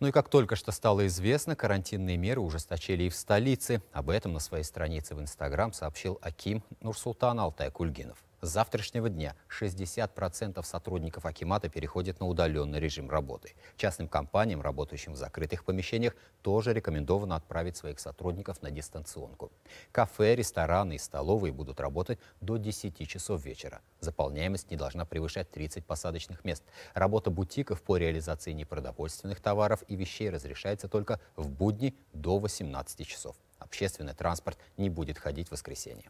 Ну и как только что стало известно, карантинные меры ужесточили и в столице. Об этом на своей странице в Инстаграм сообщил Аким Нурсултан Алтай-Кульгинов. С завтрашнего дня 60% сотрудников Акимата переходят на удаленный режим работы. Частным компаниям, работающим в закрытых помещениях, тоже рекомендовано отправить своих сотрудников на дистанционку. Кафе, рестораны и столовые будут работать до 10 часов вечера. Заполняемость не должна превышать 30 посадочных мест. Работа бутиков по реализации непродовольственных товаров и вещей разрешается только в будни до 18 часов. Общественный транспорт не будет ходить в воскресенье.